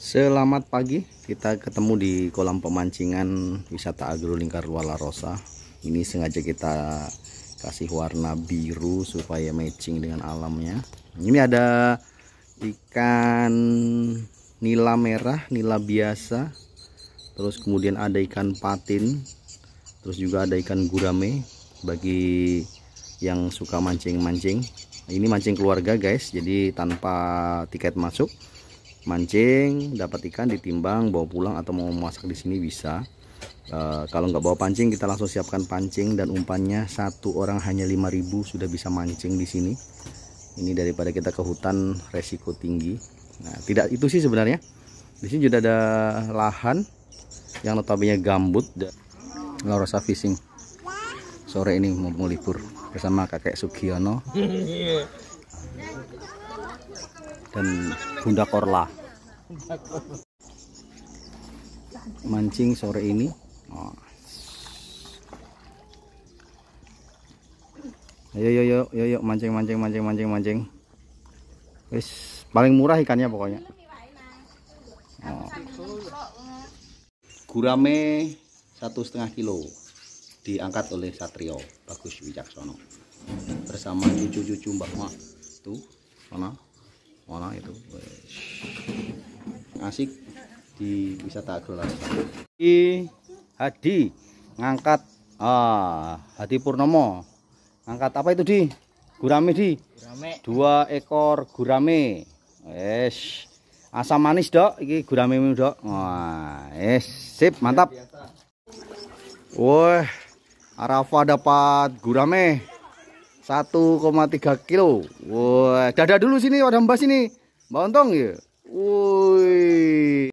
Selamat pagi, kita ketemu di kolam pemancingan wisata agro lingkar Wala Rosa. Ini sengaja kita kasih warna biru supaya matching dengan alamnya. Ini ada ikan nila merah, nila biasa. Terus kemudian ada ikan patin. Terus juga ada ikan gurame bagi yang suka mancing-mancing. Ini mancing keluarga guys, jadi tanpa tiket masuk mancing dapat ikan ditimbang bawa pulang atau mau masak di sini bisa e, kalau nggak bawa pancing kita langsung siapkan pancing dan umpannya satu orang hanya 5000 sudah bisa mancing di sini ini daripada kita ke hutan resiko tinggi nah tidak itu sih sebenarnya di sini sudah ada lahan yang notabene gambut rasa Fishing sore ini mau libur bersama kakek Sugiono dan Bunda Korla mancing sore ini oh. ayo yo yo yo mancing mancing mancing mancing mancing wis paling murah ikannya pokoknya oh. gurame satu setengah kilo diangkat oleh Satrio Bagus Wijaksono bersama cucu-cucu Mbak Mak tuh mana orang itu asik di wisata agro di Hadi ngangkat ah Hadi Purnomo ngangkat apa itu di gurame di gurame. dua ekor gurame es asam manis dok iki gurame dok wah es sip mantap wah Arafa dapat gurame 1,3 kilo. Wah, dadah dulu sini, ada mbak sini. Mbak Untung ya. Woi.